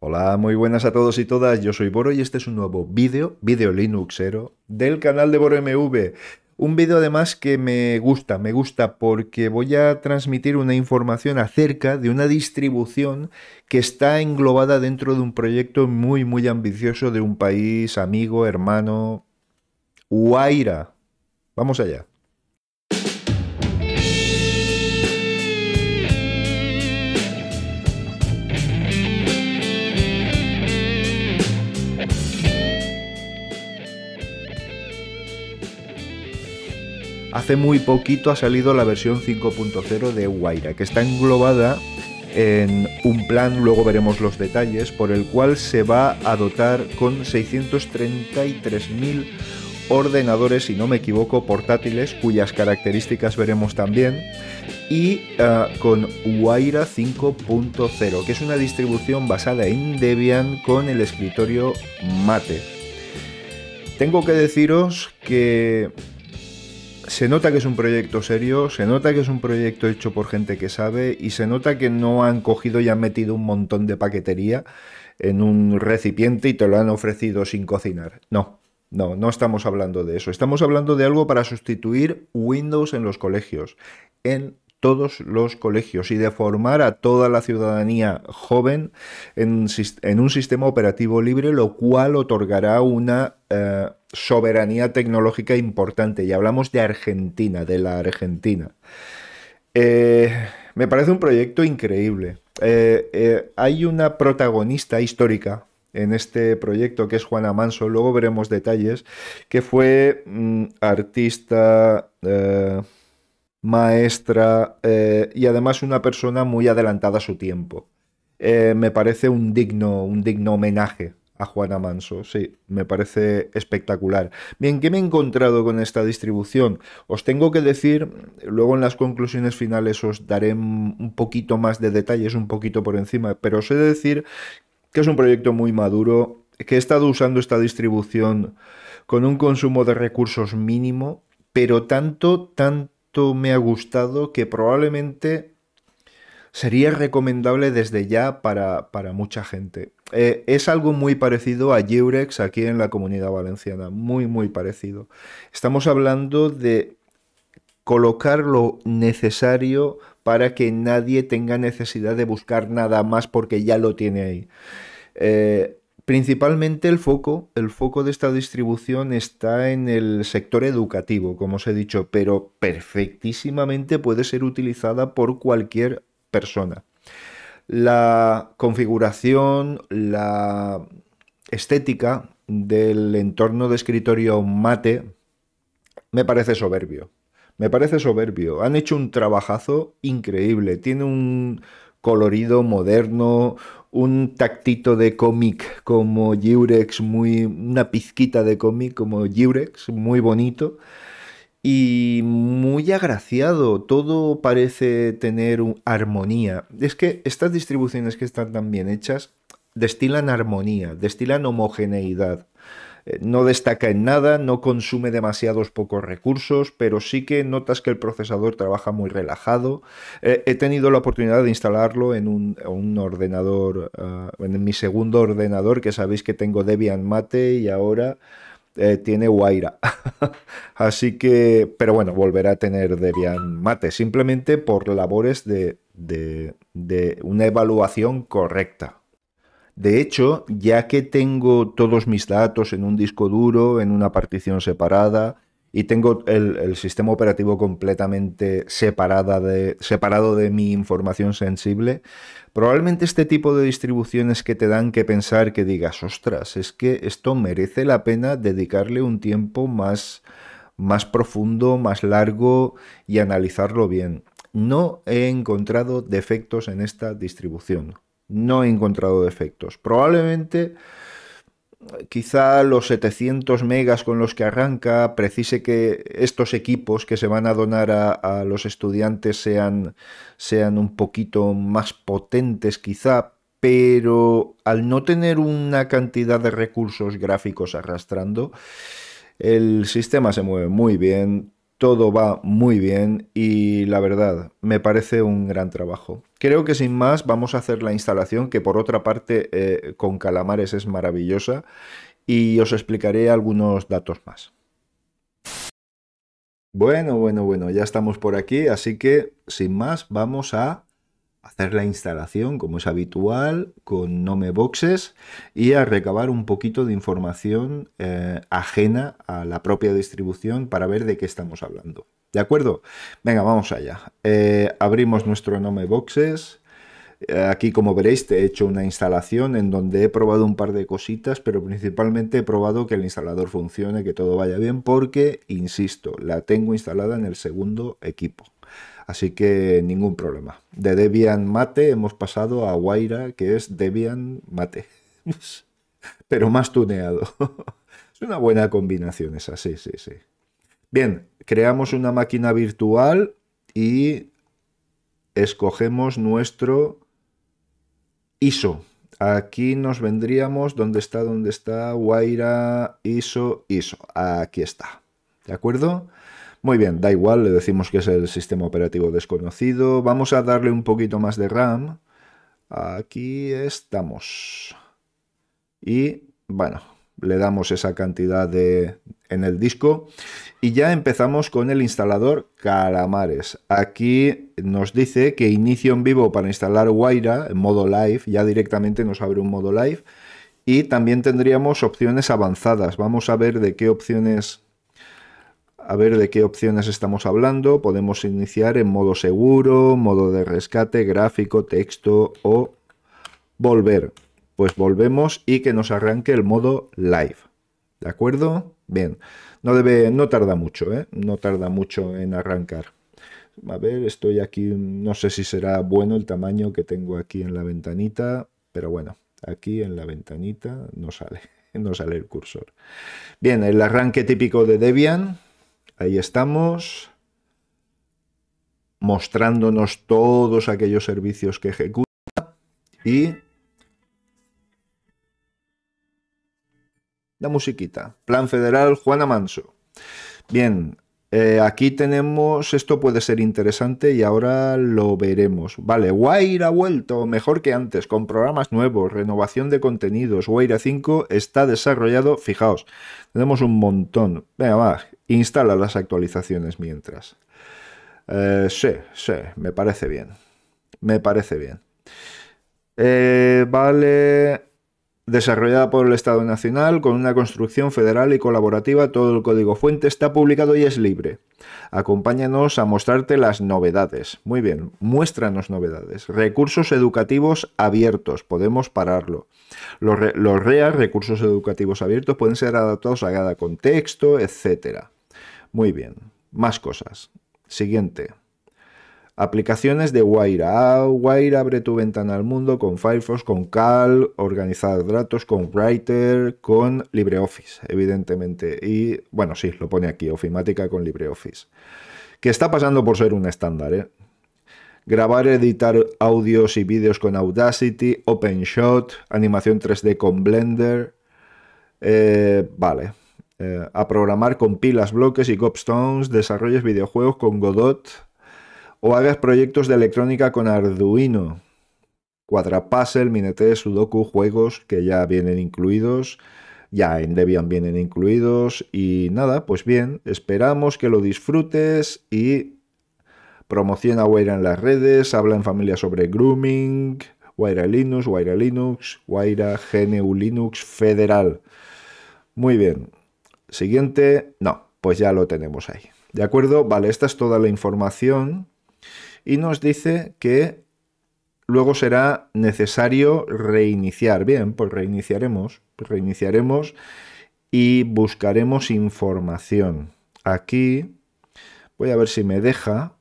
Hola, muy buenas a todos y todas, yo soy Boro y este es un nuevo vídeo, vídeo Linuxero, del canal de BoroMV. Un vídeo además que me gusta, me gusta porque voy a transmitir una información acerca de una distribución que está englobada dentro de un proyecto muy muy ambicioso de un país amigo, hermano, Huaira. Vamos allá. hace muy poquito ha salido la versión 5.0 de Huayra... que está englobada en un plan, luego veremos los detalles, por el cual se va a dotar con 633.000 ordenadores, si no me equivoco, portátiles, cuyas características veremos también, y eh, con Huayra 5.0, que es una distribución basada en Debian con el escritorio Mate. Tengo que deciros que se nota que es un proyecto serio, se nota que es un proyecto hecho por gente que sabe y se nota que no han cogido y han metido un montón de paquetería en un recipiente y te lo han ofrecido sin cocinar. No, no, no estamos hablando de eso. Estamos hablando de algo para sustituir Windows en los colegios, en todos los colegios y de formar a toda la ciudadanía joven en, un sistema operativo libre, lo cual otorgará una eh, soberanía tecnológica importante. Y hablamos de Argentina, de la Argentina. Eh, me parece un proyecto increíble. Eh, hay una protagonista histórica en este proyecto que es Juana Manso, luego veremos detalles, que fue mm, artista maestra eh, y además una persona muy adelantada a su tiempo. Eh, me parece un digno, un digno homenaje a Juana Manso, sí, me parece espectacular. Bien, ¿qué me he encontrado con esta distribución? Os tengo que decir, luego en las conclusiones finales os daré un poquito más de detalles, un poquito por encima, pero os he de decir que es un proyecto muy maduro, que he estado usando esta distribución con un consumo de recursos mínimo, pero tanto, tanto me ha gustado que probablemente sería recomendable desde ya para, mucha gente. Eh, es algo muy parecido a Eurex aquí en la comunidad valenciana, muy, muy parecido. Estamos hablando de colocar lo necesario para que nadie tenga necesidad de buscar nada más porque ya lo tiene ahí. Eh, Principalmente el foco, el foco de esta distribución está en el sector educativo, como os he dicho, pero perfectísimamente puede ser utilizada por cualquier persona. La configuración, la estética del entorno de escritorio mate me parece soberbio. Me parece soberbio. Han hecho un trabajazo increíble. Tiene un colorido moderno, un tactito de cómic como Jurex, muy, una pizquita de cómic como Jurex, muy bonito y muy agraciado. Todo parece tener armonía. Es que estas distribuciones que están tan bien hechas destilan armonía, destilan homogeneidad. Eh, no destaca en nada, no consume demasiados pocos recursos, pero sí que notas que el procesador trabaja muy relajado. Eh, he tenido la oportunidad de instalarlo en un, ordenador, ah, en mi segundo ordenador, que sabéis que tengo Debian Mate y ahora... Eh, tiene Guaira. Así que, pero bueno, volverá a tener Debian Mate, simplemente por labores de una evaluación correcta. De hecho, ya que tengo todos mis datos en un disco duro, en una partición separada, y tengo el, sistema operativo completamente separada separado de mi información sensible, probablemente este tipo de distribuciones que te dan que pensar que digas, ostras, es que esto merece la pena dedicarle un tiempo más, más profundo, más largo y analizarlo bien. No he encontrado defectos en esta distribución. No he encontrado defectos. Probablemente quizá los 700 megas con los que arranca precise que estos equipos que se van a donar a, los estudiantes sean, sean un poquito más potentes quizá, pero al no tener una cantidad de recursos gráficos arrastrando, el sistema se mueve muy bien, todo va muy bien y la verdad, me parece un gran trabajo. Creo que sin más vamos a hacer la instalación, que por otra parte eh, con calamares es maravillosa, y os explicaré algunos datos más. Bueno, bueno, bueno, ya estamos por aquí, así que sin más vamos a hacer la instalación como es habitual con Nome Boxes y a recabar un poquito de información eh, ajena a la propia distribución para ver de qué estamos hablando. ¿De acuerdo? Venga, vamos allá. Eh, abrimos nuestro Nome Boxes. Eh, aquí, como veréis, te he hecho una instalación en donde he probado un par de cositas, pero principalmente he probado que el instalador funcione, que todo vaya bien, porque, insisto, la tengo instalada en el segundo equipo. Así que ningún problema. De Debian Mate hemos pasado a Guaira, que es Debian Mate, pero más tuneado. es una buena combinación esa, sí, sí, sí. Bien, creamos una máquina virtual y escogemos nuestro ISO. Aquí nos vendríamos, ¿dónde está? ¿Dónde está? Guaira, ISO, ISO. Aquí está. ¿De acuerdo? Muy bien, da igual, le decimos que es el sistema operativo desconocido. Vamos a darle un poquito más de RAM. Aquí estamos. Y bueno, le damos esa cantidad de, en el disco y ya empezamos con el instalador Calamares. Aquí nos dice que inicio en vivo para instalar Guaira en modo live, ya directamente nos abre un modo live y también tendríamos opciones avanzadas. Vamos a ver de qué opciones a ver de qué opciones estamos hablando. Podemos iniciar en modo seguro, modo de rescate, gráfico, texto o volver. Pues volvemos y que nos arranque el modo live. ¿De acuerdo? Bien. No debe, no tarda mucho, ¿eh? No tarda mucho en arrancar. A ver, estoy aquí, no sé si será bueno el tamaño que tengo aquí en la ventanita, pero bueno, aquí en la ventanita no sale, no sale el cursor. Bien, el arranque típico de Debian, Ahí estamos mostrándonos todos aquellos servicios que ejecuta y la musiquita. Plan Federal Juana Manso. Bien, eh, aquí tenemos, esto puede ser interesante y ahora lo veremos. Vale, Wire ha vuelto, mejor que antes, con programas nuevos, renovación de contenidos. Wire 5 está desarrollado, fijaos, tenemos un montón. Venga, va, instala las actualizaciones mientras. Eh, sí, sí, me parece bien. Me parece bien. Eh, vale, desarrollada por el Estado Nacional con una construcción federal y colaborativa. Todo el código fuente está publicado y es libre. Acompáñanos a mostrarte las novedades. Muy bien, muéstranos novedades. Recursos educativos abiertos, podemos pararlo. Los, REA, recursos educativos abiertos, pueden ser adaptados a cada contexto, etc. Muy bien, más cosas. Siguiente. Aplicaciones de Wire. Wire ah, abre tu ventana al mundo con Firefox, con Cal, organizar datos, con Writer, con LibreOffice, evidentemente. Y bueno, sí, lo pone aquí, Ofimática con LibreOffice. Que está pasando por ser un estándar, ¿eh? Grabar, editar audios y vídeos con Audacity, OpenShot, animación 3D con Blender. Eh, vale. Eh, a programar con pilas, bloques y gobstones, desarrolles videojuegos con Godot o hagas proyectos de electrónica con Arduino. Quadrapuzzle, Minete, Sudoku, juegos que ya vienen incluidos, ya en Debian vienen incluidos y nada, pues bien, esperamos que lo disfrutes y promociona Wire en las redes, habla en familia sobre grooming, Wire Linux, Wire Linux, Wire GNU Linux Federal. Muy bien. Siguiente, no, pues ya lo tenemos ahí. ¿De acuerdo? Vale, esta es toda la información y nos dice que luego será necesario reiniciar. Bien, pues reiniciaremos, pues reiniciaremos y buscaremos información. Aquí voy a ver si me deja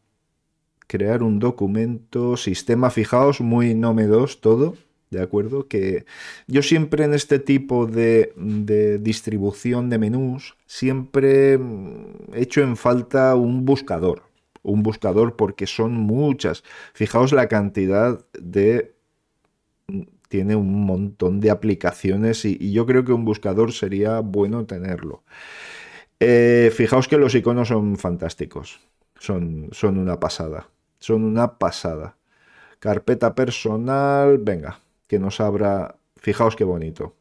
crear un documento, sistema, fijaos, muy nómedos todo, ¿de acuerdo? Que yo siempre en este tipo de, de distribución de menús, siempre echo en falta un buscador, un buscador porque son muchas. Fijaos la cantidad de... Tiene un montón de aplicaciones y, yo creo que un buscador sería bueno tenerlo. Eh, fijaos que los iconos son fantásticos. Son, son una pasada. Son una pasada. Carpeta personal, venga, que nos abra. Fijaos qué bonito.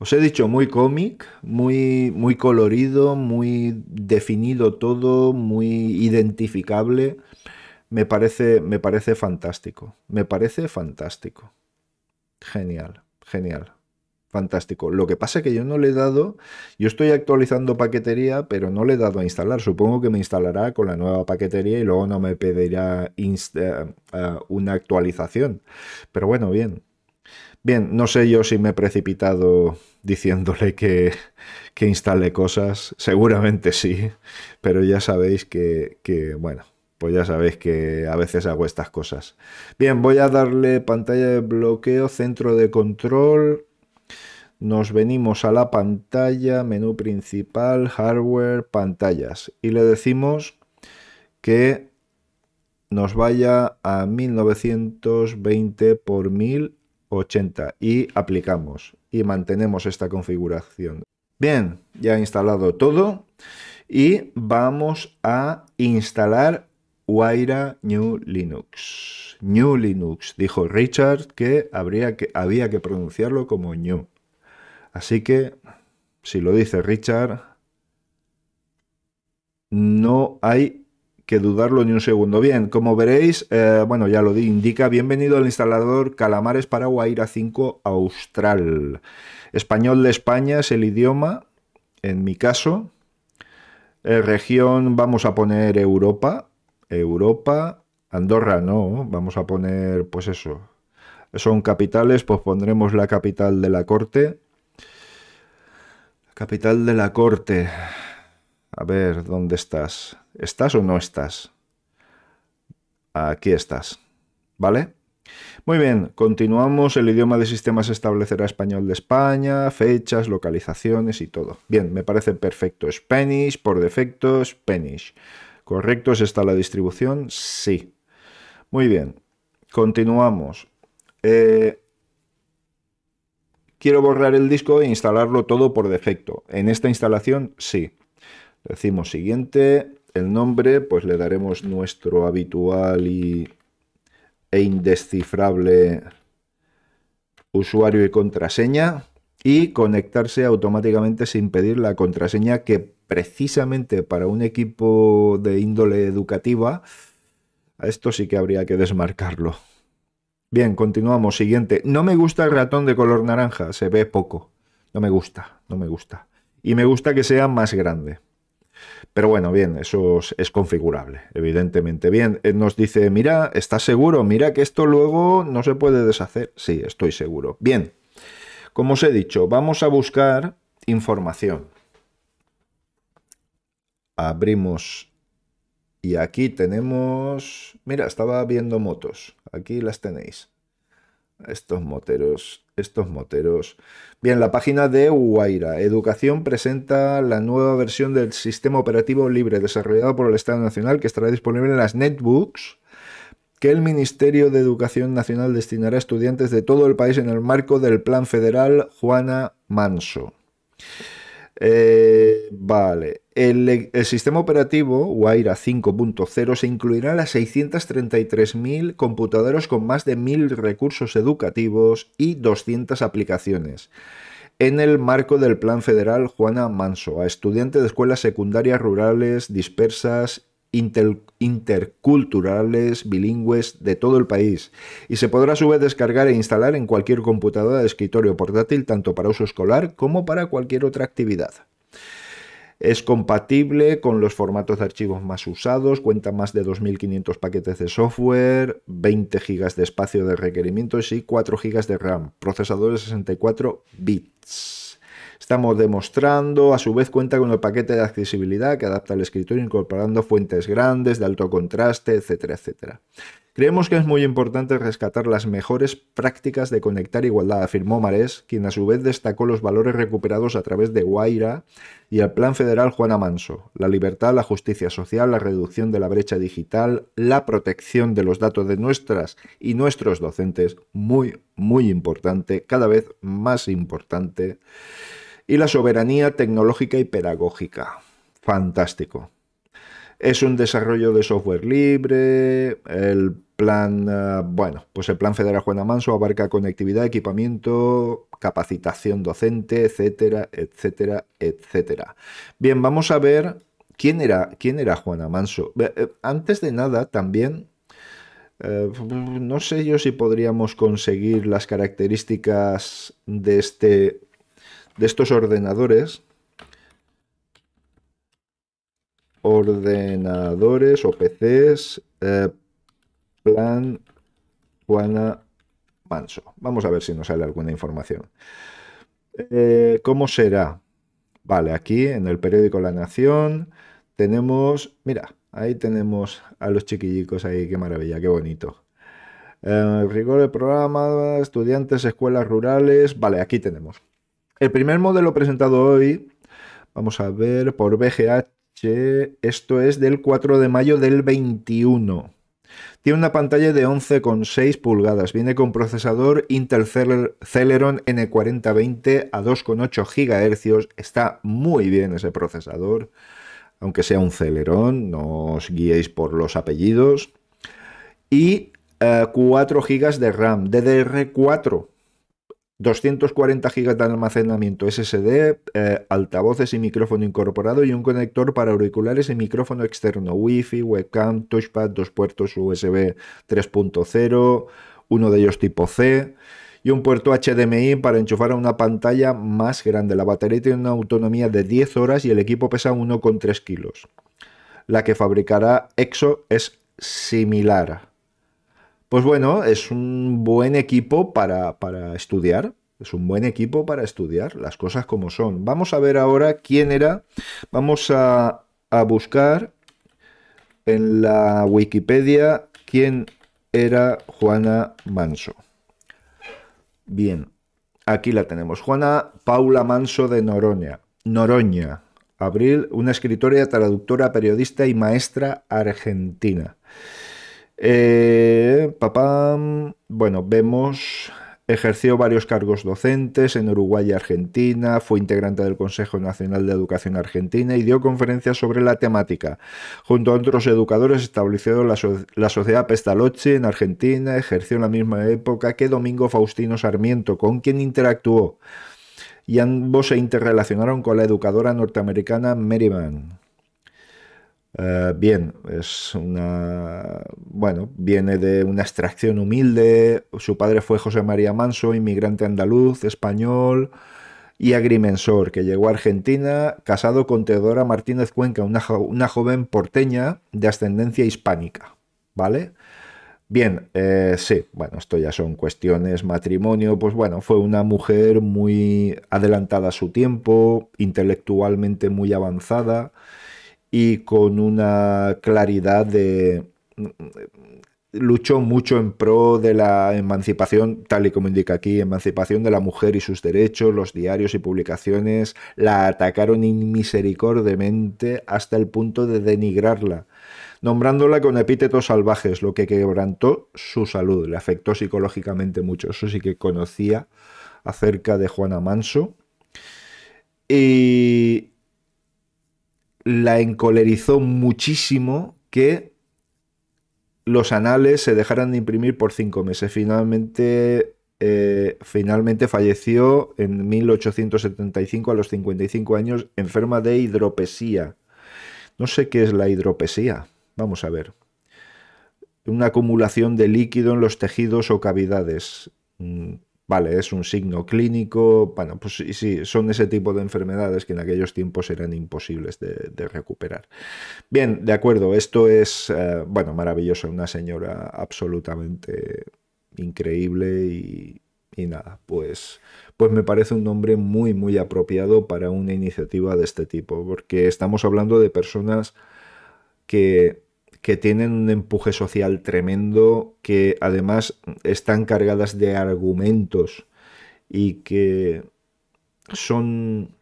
Os he dicho muy cómic, muy, muy colorido, muy definido todo, muy identificable. Me parece, me parece fantástico. Me parece fantástico. Genial, genial. Fantástico. Lo que pasa es que yo no le he dado, yo estoy actualizando paquetería, pero no le he dado a instalar. Supongo que me instalará con la nueva paquetería y luego no me pedirá eh, eh, una actualización. Pero bueno, bien, Bien, no sé yo si me he precipitado diciéndole que, instale cosas, seguramente sí, pero ya sabéis que, bueno, pues ya sabéis que a veces hago estas cosas. Bien, voy a darle pantalla de bloqueo, centro de control, nos venimos a la pantalla, menú principal, hardware, pantallas, y le decimos que nos vaya a 1920 x 1000 80 y aplicamos y mantenemos esta configuración. Bien, ya instalado todo y vamos a instalar Waira New Linux. New Linux, dijo Richard que, habría que había que pronunciarlo como New. Así que, si lo dice Richard, no hay que dudarlo ni un segundo. Bien, como veréis, eh, bueno, ya lo indica, bienvenido al instalador Calamares para 5 Austral. Español de España es el idioma, en mi caso. Eh, región, vamos a poner Europa, Europa, Andorra no, vamos a poner, pues eso. Son capitales, pues pondremos la capital de la corte. Capital de la corte. A ver, ¿dónde estás? ¿Estás o no estás? Aquí estás. ¿Vale? Muy bien, continuamos. El idioma de sistemas establecerá español de España, fechas, localizaciones y todo. Bien, me parece perfecto. Spanish, por defecto, Spanish. ¿Correcto? está la distribución? Sí. Muy bien, continuamos. Eh, quiero borrar el disco e instalarlo todo por defecto. En esta instalación, sí. Decimos siguiente. El nombre, pues le daremos nuestro habitual e indescifrable usuario y contraseña y conectarse automáticamente sin pedir la contraseña que precisamente para un equipo de índole educativa, a esto sí que habría que desmarcarlo. Bien, continuamos. Siguiente. No me gusta el ratón de color naranja, se ve poco. No me gusta, no me gusta. Y me gusta que sea más grande. Pero bueno, bien, eso es, configurable, evidentemente. Bien, eh, nos dice, mira, ¿estás seguro? Mira que esto luego no se puede deshacer. Sí, estoy seguro. Bien, como os he dicho, vamos a buscar información. Abrimos y aquí tenemos... Mira, estaba viendo motos. Aquí las tenéis estos moteros, estos moteros. Bien, la página de Huayra, Educación, presenta la nueva versión del sistema operativo libre desarrollado por el Estado Nacional que estará disponible en las netbooks que el Ministerio de Educación Nacional destinará a estudiantes de todo el país en el marco del Plan Federal Juana Manso. Eh, vale. El, sistema operativo Guaira 5.0 se incluirá las 633.000 computadoras con más de 1.000 recursos educativos y 200 aplicaciones en el marco del Plan Federal Juana Manso a estudiantes de escuelas secundarias rurales dispersas interculturales bilingües de todo el país y se podrá a su vez descargar e instalar en cualquier computadora de escritorio portátil tanto para uso escolar como para cualquier otra actividad. Es compatible con los formatos de archivos más usados, cuenta más de 2.500 paquetes de software, 20 GB de espacio de requerimientos y 4 GB de RAM, procesador de 64 bits estamos demostrando. A su vez cuenta con el paquete de accesibilidad que adapta el escritorio incorporando fuentes grandes, de alto contraste, etcétera, etcétera. Creemos que es muy importante rescatar las mejores prácticas de conectar igualdad, afirmó Marés, quien a su vez destacó los valores recuperados a través de Guaira y el Plan Federal Juana Manso, la libertad, la justicia social, la reducción de la brecha digital, la protección de los datos de nuestras y nuestros docentes, muy, muy importante, cada vez más importante y la soberanía tecnológica y pedagógica. Fantástico. Es un desarrollo de software libre, el plan, eh, bueno, pues el plan federal Juana Manso abarca conectividad, equipamiento, capacitación docente, etcétera, etcétera, etcétera. Bien, vamos a ver quién era, quién era Juana Manso. Eh, antes de nada, también eh, no sé yo si podríamos conseguir las características de este de estos ordenadores ordenadores o PCs eh, plan Juana Manso. Vamos a ver si nos sale alguna información. Eh, ¿Cómo será? Vale, aquí en el periódico La Nación tenemos, mira, ahí tenemos a los chiquillicos ahí, qué maravilla, qué bonito. Eh, rigor de programa, estudiantes, escuelas rurales, vale, aquí tenemos. El primer modelo presentado hoy, vamos a ver, por BGH, esto es del 4 de mayo del 21. Tiene una pantalla de 11,6 pulgadas. Viene con procesador Intel Celeron N4020 a 2,8 GHz. Está muy bien ese procesador, aunque sea un Celeron, no os guiéis por los apellidos. Y 4 eh, GB de RAM, DDR4. 240 GB de almacenamiento SSD, eh, altavoces y micrófono incorporado y un conector para auriculares y micrófono externo, Wi-Fi, webcam, touchpad, dos puertos USB 3.0, uno de ellos tipo C y un puerto HDMI para enchufar a una pantalla más grande. La batería tiene una autonomía de 10 horas y el equipo pesa 1,3 kilos. La que fabricará EXO es similar pues bueno, es un buen equipo para, estudiar, es un buen equipo para estudiar las cosas como son. Vamos a ver ahora quién era. Vamos a, buscar en la Wikipedia quién era Juana Manso. Bien, aquí la tenemos. Juana Paula Manso de Noroña. Noroña, abril, una escritora, traductora, periodista y maestra argentina. Eh, papá, bueno, vemos Ejerció varios cargos docentes en Uruguay y Argentina, fue integrante del Consejo Nacional de Educación Argentina y dio conferencias sobre la temática. Junto a otros educadores estableció la, Sociedad Pestalozzi en Argentina, ejerció en la misma época que Domingo Faustino Sarmiento, con quien interactuó. Y ambos se interrelacionaron con la educadora norteamericana Mary eh, bien, es una. Bueno, viene de una extracción humilde. Su padre fue José María Manso, inmigrante andaluz, español y agrimensor, que llegó a Argentina casado con Teodora Martínez Cuenca, una, joven porteña de ascendencia hispánica. ¿Vale? Bien, eh, sí, bueno, esto ya son cuestiones matrimonio, pues bueno, fue una mujer muy adelantada a su tiempo, intelectualmente muy avanzada y con una claridad de... luchó mucho en pro de la emancipación, tal y como indica aquí, emancipación de la mujer y sus derechos, los diarios y publicaciones la atacaron inmisericordemente hasta el punto de denigrarla nombrándola con epítetos salvajes, lo que quebrantó su salud, le afectó psicológicamente mucho. Eso sí que conocía acerca de Juana Manso. Y la encolerizó muchísimo que los anales se dejaran de imprimir por cinco meses. Finalmente, eh, finalmente falleció en 1875 a los 55 años enferma de hidropesía. No sé qué es la hidropesía. Vamos a ver. Una acumulación de líquido en los tejidos o cavidades. Mm, Vale, es un signo clínico, bueno, pues sí, son ese tipo de enfermedades que en aquellos tiempos eran imposibles de, recuperar. Bien, de acuerdo, esto es, eh, bueno, maravilloso, una señora absolutamente increíble y, nada, pues, pues me parece un nombre muy, muy apropiado para una iniciativa de este tipo, porque estamos hablando de personas que que tienen un empuje social tremendo, que además están cargadas de argumentos y que son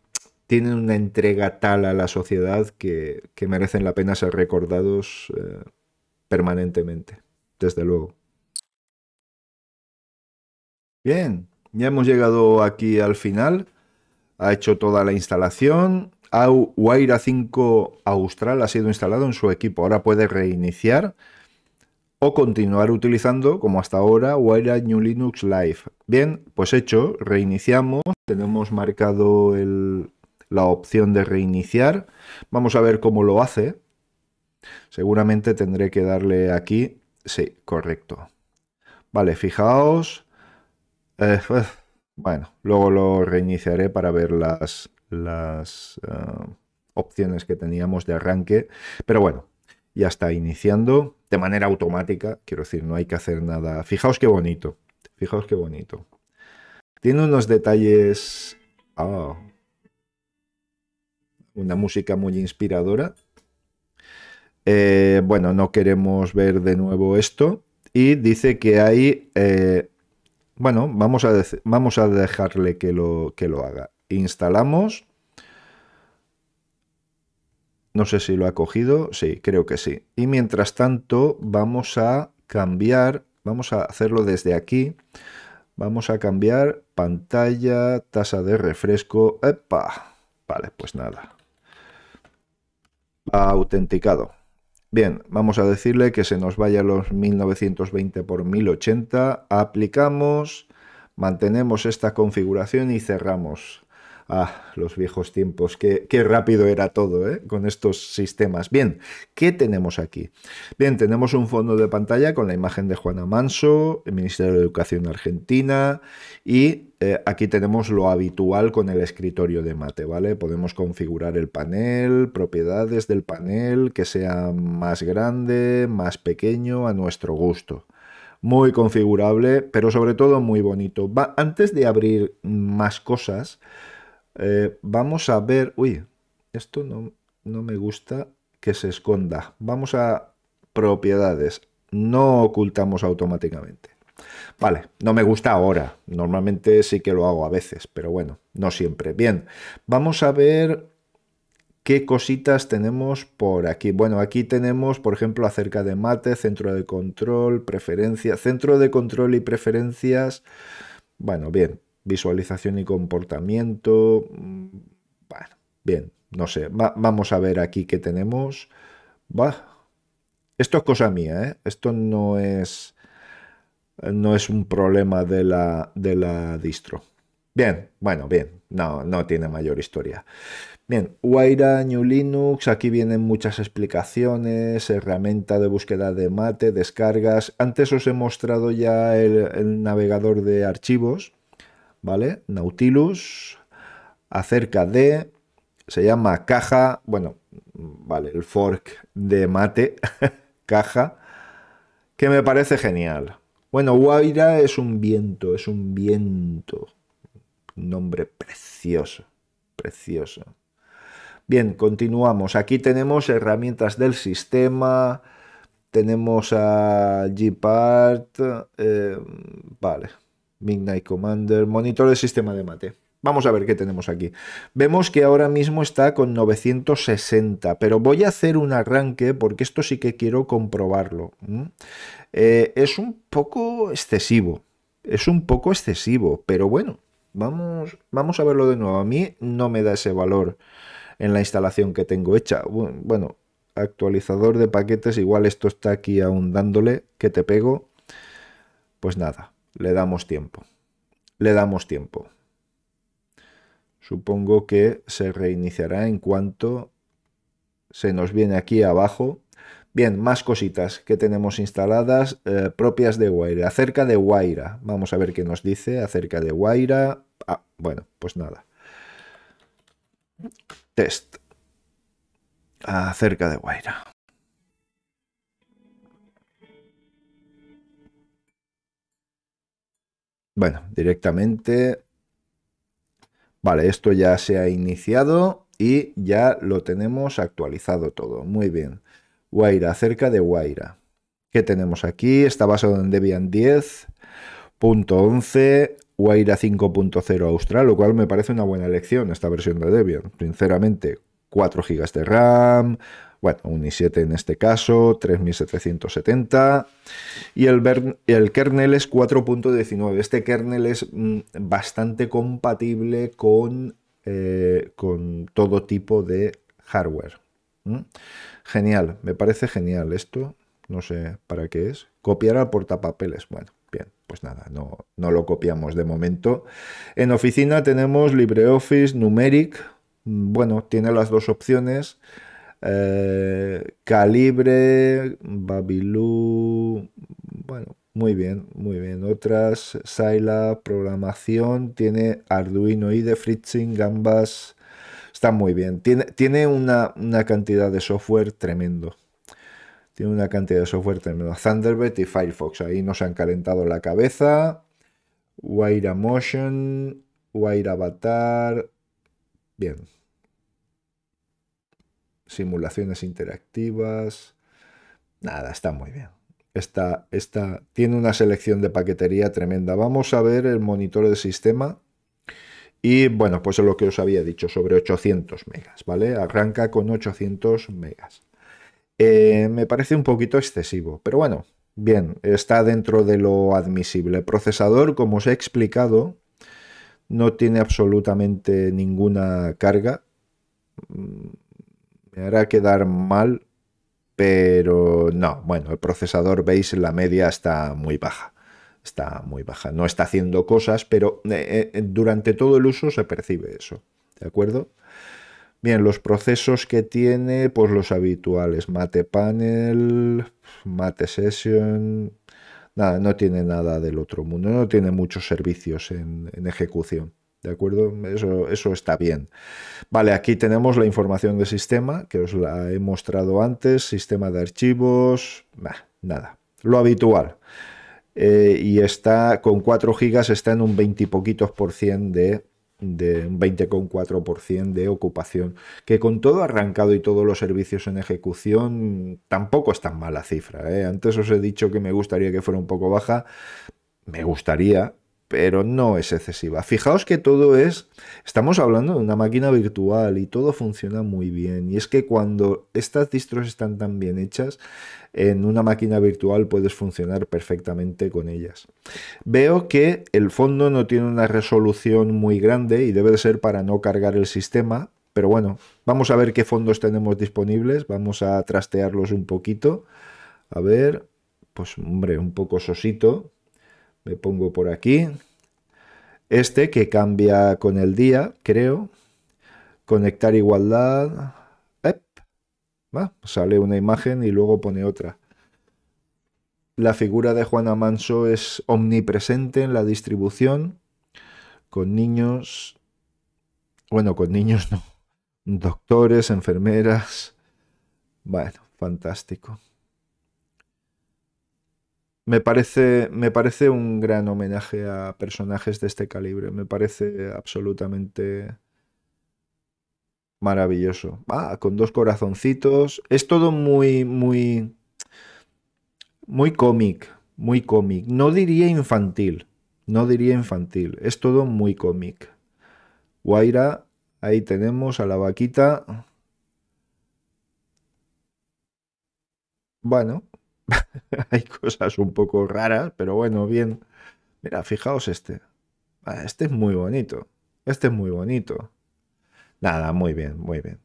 tienen una entrega tal a la sociedad que, merecen la pena ser recordados eh, permanentemente, desde luego. Bien, ya hemos llegado aquí al final. Ha hecho toda la instalación, Huayra 5 Austral ha sido instalado en su equipo. Ahora puede reiniciar o continuar utilizando, como hasta ahora, Huayra New Linux Live. Bien, pues hecho, reiniciamos. Tenemos marcado la opción de reiniciar. Vamos a ver cómo lo hace. Seguramente tendré que darle aquí. Sí, correcto. Vale, fijaos. Eh, eh, bueno, luego lo reiniciaré para ver las, las eh, opciones que teníamos de arranque. Pero bueno, ya está iniciando de manera automática. Quiero decir, no hay que hacer nada. Fijaos qué bonito. Fijaos qué bonito. Tiene unos detalles... Ah, una música muy inspiradora. Eh, bueno, no queremos ver de nuevo esto. Y dice que hay... Eh, bueno, vamos a, vamos a dejarle que lo, que lo haga instalamos. No sé si lo ha cogido, sí, creo que sí. Y mientras tanto vamos a cambiar, vamos a hacerlo desde aquí. Vamos a cambiar pantalla, tasa de refresco. ¡Epa! Vale, pues nada. Autenticado. Bien, vamos a decirle que se nos vaya los 1920 por 1080. Aplicamos, mantenemos esta configuración y cerramos. Ah, los viejos tiempos, qué, rápido era todo ¿eh? con estos sistemas. Bien, ¿qué tenemos aquí? Bien, tenemos un fondo de pantalla con la imagen de Juana Manso, el Ministerio de Educación Argentina, y eh, aquí tenemos lo habitual con el escritorio de mate, ¿vale? Podemos configurar el panel, propiedades del panel, que sea más grande, más pequeño, a nuestro gusto muy configurable, pero sobre todo muy bonito. antes de abrir más cosas, eh, vamos a ver... Uy, esto no, no me gusta que se esconda. Vamos a propiedades. No ocultamos automáticamente. Vale, no me gusta ahora. Normalmente sí que lo hago a veces, pero bueno, no siempre. Bien, vamos a ver qué cositas tenemos por aquí. Bueno, aquí tenemos, por ejemplo, acerca de mate, centro de control, preferencia, centro de control y preferencias. Bueno, bien, visualización y comportamiento. Mm, bueno, bien, no sé. vamos a ver aquí qué tenemos. Esto es cosa mía, ¿eh? Esto no es, no es un problema de la, de la distro. Bien, bueno, bien. No, no tiene mayor historia. Bien, Waira, New Linux, aquí vienen muchas explicaciones, herramienta de búsqueda de mate, descargas. Antes os he mostrado ya el navegador de archivos, ¿vale? Nautilus, acerca de, se llama caja, bueno, vale, el fork de mate, caja, que me parece genial. Bueno, Guaira es un viento, es un viento. nombre precioso, precioso. Bien, continuamos. Aquí tenemos herramientas del sistema, tenemos a Gpart, eh, vale. Midnight Commander, monitor de sistema de mate. Vamos a ver qué tenemos aquí. Vemos que ahora mismo está con 960, pero voy a hacer un arranque porque esto sí que quiero comprobarlo. Eh, es un poco excesivo, es un poco excesivo, pero bueno, vamos, vamos a verlo de nuevo. A mí no me da ese valor en la instalación que tengo hecha. Bueno, actualizador de paquetes, igual esto está aquí aún dándole, que te pego. Pues nada, le damos tiempo. Le damos tiempo. Supongo que se reiniciará en cuanto se nos viene aquí abajo. Bien, más cositas que tenemos instaladas eh, propias de Guaira. Acerca de Guaira. Vamos a ver qué nos dice acerca de Guaira. Ah, bueno, pues nada. Test. Acerca de Guaira. Bueno, directamente... Vale, esto ya se ha iniciado y ya lo tenemos actualizado todo. Muy bien. Guaira, cerca de Guaira. ¿Qué tenemos aquí? Está basado en Debian 10.11, Guaira 5.0 Austral, lo cual me parece una buena elección esta versión de Debian, sinceramente. 4 GB de RAM, bueno, un i7 en este caso, 3770. Y el, el kernel es 4.19. Este kernel es mm, bastante compatible con, eh, con todo tipo de hardware. Genial, me parece genial esto. No sé para qué es. Copiar al portapapeles. Bueno, bien, pues nada, no, no lo copiamos de momento. En oficina tenemos LibreOffice Numeric. Mm, bueno, tiene las dos opciones. Eh, Calibre, Babilú, bueno, muy bien, muy bien. Otras, Saila, programación, tiene Arduino y de Fritzing, Gambas, está muy bien. Tiene, tiene una, cantidad de software tremendo. Tiene una cantidad de software tremendo. Thunderbird y Firefox, ahí nos han calentado la cabeza. Wire Motion, Wire Avatar, bien, simulaciones interactivas. Nada, está muy bien. Esta, esta tiene una selección de paquetería tremenda. Vamos a ver el monitor de sistema. Y bueno, pues es lo que os había dicho sobre 800 megas, ¿vale? Arranca con 800 megas. Eh, me parece un poquito excesivo, pero bueno, bien, está dentro de lo admisible. El procesador, como os he explicado, no tiene absolutamente ninguna carga me hará quedar mal, pero no, bueno, el procesador, veis, la media está muy baja. Está muy baja. No está haciendo cosas, pero eh, eh, durante todo el uso se percibe eso. ¿De acuerdo? Bien, los procesos que tiene, pues los habituales, mate panel, mate session, nada, no tiene nada del otro mundo, no tiene muchos servicios en ejecución. ¿De acuerdo? Eso, está bien. Vale, aquí tenemos la información de sistema, que os la he mostrado antes, sistema de archivos, nada, lo habitual. Eh, y está con 4 gigas, está en un 20 y poquitos por cien de un 20,4% de ocupación, que con todo arrancado y todos los servicios en ejecución tampoco es tan mala cifra. ¿eh? Antes os he dicho que me gustaría que fuera un poco baja, me gustaría, pero no es excesiva. Fijaos que todo es, estamos hablando de una máquina virtual y todo funciona muy bien. Y es que cuando estas distros están tan bien hechas, en una máquina virtual puedes funcionar perfectamente con ellas. Veo que el fondo no tiene una resolución muy grande y debe de ser para no cargar el sistema. Pero bueno, vamos a ver qué fondos tenemos disponibles. Vamos a trastearlos un poquito. A ver, pues hombre, un poco sosito me pongo por aquí, este que cambia con el día, creo, conectar igualdad, Va, sale una imagen y luego pone otra. La figura de Juana Manso es omnipresente en la distribución, con niños, bueno, con niños no, doctores, enfermeras, bueno, fantástico me parece, me parece un gran homenaje a personajes de este calibre. Me parece absolutamente maravilloso. Ah, con dos corazoncitos. Es todo muy, muy, muy cómic, muy cómic. No diría infantil, no diría infantil. Es todo muy cómic. Guaira, ahí tenemos a la vaquita. Bueno, Hay cosas un poco raras, pero bueno, bien. Mira, fijaos este. Ah, este es muy bonito. Este es muy bonito. Nada, muy bien, muy bien.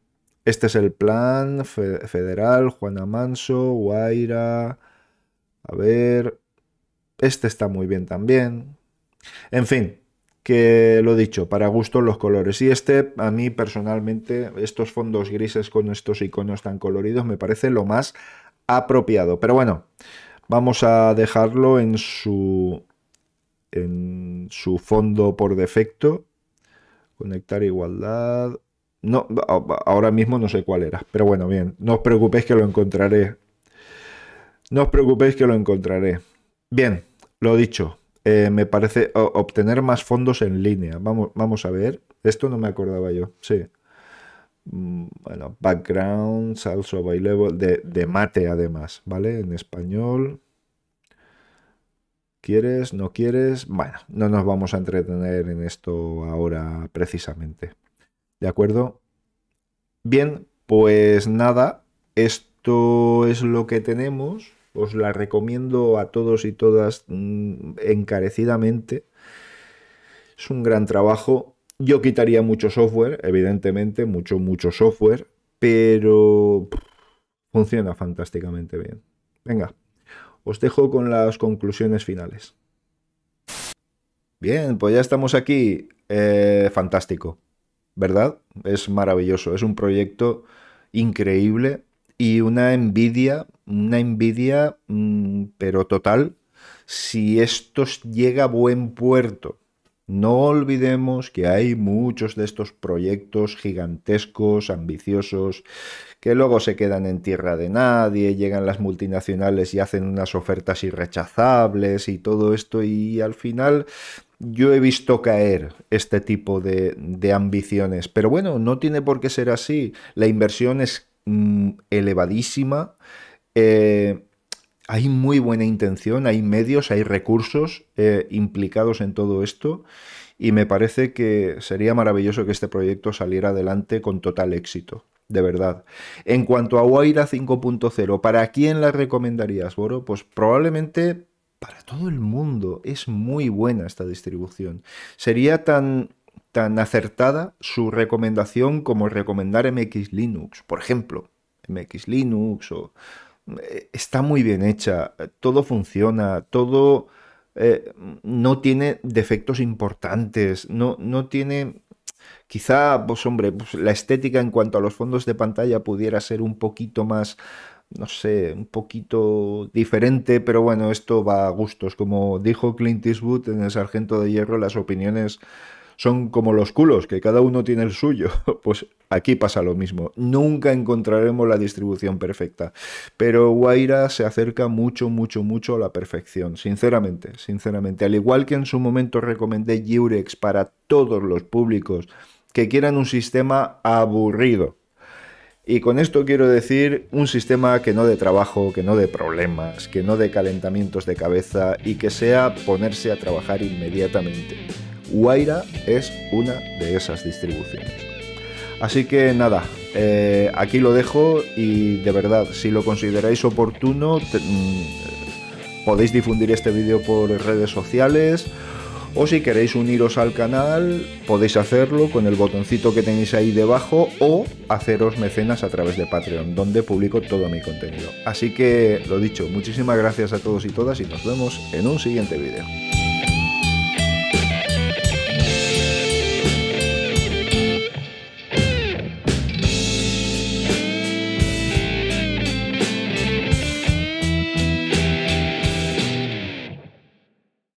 Este es el plan federal, Juana Manso, Guaira. A ver. Este está muy bien también. En fin, que lo dicho, para gusto los colores. Y este, a mí personalmente, estos fondos grises con estos iconos tan coloridos me parece lo más apropiado. Pero bueno, vamos a dejarlo en su, en su fondo por defecto. Conectar igualdad. No, ahora mismo no sé cuál era, pero bueno, bien, no os preocupéis que lo encontraré. No os preocupéis que lo encontraré. Bien, lo dicho, eh, me parece obtener más fondos en línea. Vamos, vamos a ver. Esto no me acordaba yo. Sí, bueno, mm, background, salsa available, de, de mate además, ¿vale? En español. ¿Quieres? ¿No quieres? Bueno, no nos vamos a entretener en esto ahora precisamente. ¿De acuerdo? Bien, pues nada, esto es lo que tenemos. Os la recomiendo a todos y todas mm, encarecidamente. Es un gran trabajo yo quitaría mucho software, evidentemente, mucho, mucho software, pero funciona fantásticamente bien. Venga, os dejo con las conclusiones finales. Bien, pues ya estamos aquí. Eh, fantástico, ¿verdad? Es maravilloso, es un proyecto increíble y una envidia, una envidia, mm, pero total, si esto llega a buen puerto no olvidemos que hay muchos de estos proyectos gigantescos, ambiciosos, que luego se quedan en tierra de nadie, llegan las multinacionales y hacen unas ofertas irrechazables y todo esto y al final yo he visto caer este tipo de, ambiciones. Pero bueno, no tiene por qué ser así. La inversión es mm, elevadísima. Eh, hay muy buena intención, hay medios, hay recursos eh, implicados en todo esto y me parece que sería maravilloso que este proyecto saliera adelante con total éxito, de verdad. En cuanto a Huayra 5.0, ¿para quién la recomendarías, Boro? Pues probablemente para todo el mundo. Es muy buena esta distribución. Sería tan tan acertada su recomendación como recomendar MX Linux, por ejemplo, MX Linux o está muy bien hecha, todo funciona, todo eh, no tiene defectos importantes, no, no tiene... Quizá, pues hombre, pues, la estética en cuanto a los fondos de pantalla pudiera ser un poquito más, no sé, un poquito diferente, pero bueno, esto va a gustos. Como dijo Clint Eastwood en El Sargento de Hierro, las opiniones son como los culos, que cada uno tiene el suyo. Pues aquí pasa lo mismo. Nunca encontraremos la distribución perfecta. Pero Guaira se acerca mucho, mucho, mucho a la perfección. Sinceramente, sinceramente. Al igual que en su momento recomendé Yurex para todos los públicos que quieran un sistema aburrido. Y con esto quiero decir un sistema que no de trabajo, que no de problemas, que no de calentamientos de cabeza y que sea ponerse a trabajar inmediatamente. Guaira es una de esas distribuciones. Así que nada, eh, aquí lo dejo y de verdad, si lo consideráis oportuno, mm, podéis difundir este vídeo por redes sociales o si queréis uniros al canal podéis hacerlo con el botoncito que tenéis ahí debajo o haceros mecenas a través de Patreon donde publico todo mi contenido. Así que lo dicho, muchísimas gracias a todos y todas y nos vemos en un siguiente vídeo.